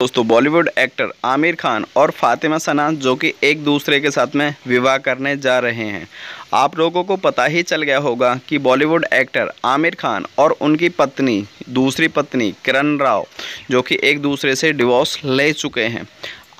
दोस्तों बॉलीवुड एक्टर आमिर खान और फातिमा सना जो कि एक दूसरे के साथ में विवाह करने जा रहे हैं आप लोगों को पता ही चल गया होगा कि बॉलीवुड एक्टर आमिर खान और उनकी पत्नी दूसरी पत्नी किरण राव जो कि एक दूसरे से डिवोर्स ले चुके हैं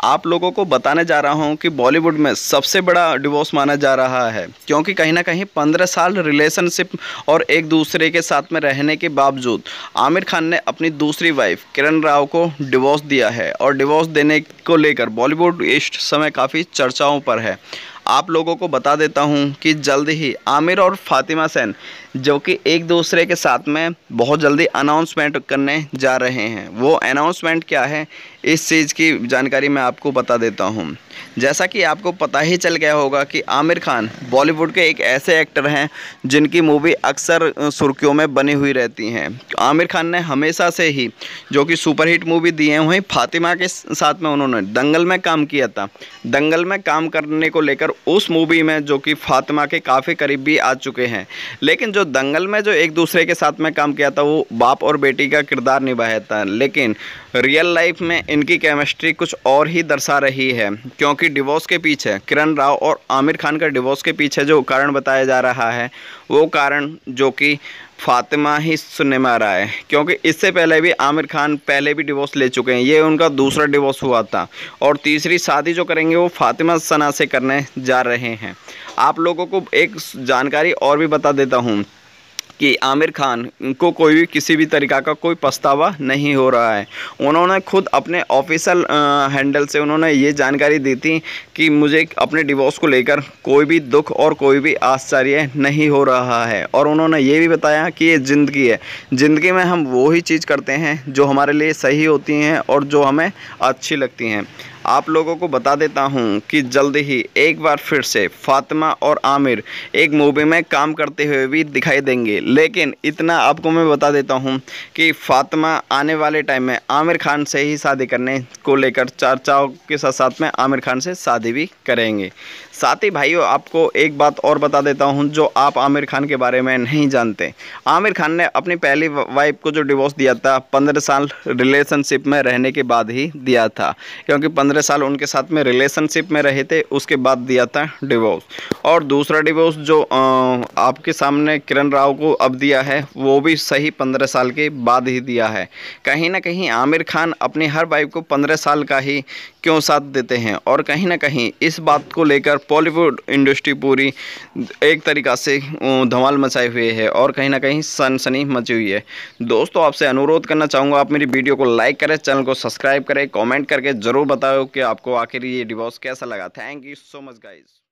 आप लोगों को बताने जा रहा हूँ कि बॉलीवुड में सबसे बड़ा डिवोर्स माना जा रहा है क्योंकि कहीं ना कहीं पंद्रह साल रिलेशनशिप और एक दूसरे के साथ में रहने के बावजूद आमिर खान ने अपनी दूसरी वाइफ किरण राव को डिवोर्स दिया है और डिवोर्स देने को लेकर बॉलीवुड इस समय काफ़ी चर्चाओं पर है आप लोगों को बता देता हूँ कि जल्द ही आमिर और फातिमा सैन जो कि एक दूसरे के साथ में बहुत जल्दी अनाउंसमेंट करने जा रहे हैं वो अनाउंसमेंट क्या है इस चीज़ की जानकारी मैं आपको बता देता हूँ जैसा कि आपको पता ही चल गया होगा कि आमिर खान बॉलीवुड के एक ऐसे एक्टर हैं जिनकी मूवी अक्सर सुर्खियों में बनी हुई रहती हैं तो आमिर खान ने हमेशा से ही जो कि सुपरहिट मूवी दिए हुए फातिमा के साथ में उन्होंने दंगल में काम किया था दंगल में काम करने को लेकर उस मूवी में जो कि फातिमा के काफ़ी करीब भी आ चुके हैं लेकिन जो दंगल में जो एक दूसरे के साथ में काम किया था वो बाप और बेटी का किरदार निभाया था लेकिन रियल लाइफ में इनकी केमिस्ट्री कुछ और ही दर्शा रही है क्योंकि डिवोर्स के पीछे किरण राव और आमिर खान का डिवोर्स के पीछे जो कारण बताया जा रहा है वो कारण जो कि फातिमा ही सुनने में आ रहा है क्योंकि इससे पहले भी आमिर खान पहले भी डिवोर्स ले चुके हैं ये उनका दूसरा डिवोर्स हुआ था और तीसरी शादी जो करेंगे वो फातिमा सना से करने जा रहे हैं आप लोगों को एक जानकारी और भी बता देता हूँ कि आमिर खान को कोई भी किसी भी तरीका का कोई पछतावा नहीं हो रहा है उन्होंने खुद अपने ऑफिशियल हैंडल से उन्होंने ये जानकारी दी थी कि मुझे अपने डिवोर्स को लेकर कोई भी दुख और कोई भी आश्चर्य नहीं हो रहा है और उन्होंने ये भी बताया कि ये ज़िंदगी है ज़िंदगी में हम वही चीज़ करते हैं जो हमारे लिए सही होती हैं और जो हमें अच्छी लगती हैं आप लोगों को बता देता हूँ कि जल्द ही एक बार फिर से फातिमा और आमिर एक मूवी में काम करते हुए भी दिखाई देंगे लेकिन इतना आपको मैं बता देता हूँ कि फातिमा आने वाले टाइम में आमिर खान से ही शादी करने को लेकर चर्चाओं के साथ साथ में आमिर खान से शादी भी करेंगे साथ ही भाइयों आपको एक बात और बता देता हूँ जो आप आमिर खान के बारे में नहीं जानते आमिर खान ने अपनी पहली वाइफ को जो डिवोर्स दिया था पंद्रह साल रिलेशनशिप में रहने के बाद ही दिया था क्योंकि पंद्रह पंद्रह साल उनके साथ में रिलेशनशिप में रहे थे उसके बाद दिया था डिवोर्स और दूसरा डिवोर्स जो आपके सामने किरण राव को अब दिया है वो भी सही पंद्रह साल के बाद ही दिया है कहीं ना कहीं आमिर खान अपनी हर वाइफ को पंद्रह साल का ही क्यों साथ देते हैं और कहीं ना कहीं इस बात को लेकर बॉलीवुड इंडस्ट्री पूरी एक तरीका से धमाल मचाई हुई है और कहीं ना कहीं सनसनी मची हुई है दोस्तों आपसे अनुरोध करना चाहूँगा आप मेरी वीडियो को लाइक करें चैनल को सब्सक्राइब करें कॉमेंट करके ज़रूर बताओ कि आपको आखिर ये डिवॉर्स कैसा लगा thank you so much guys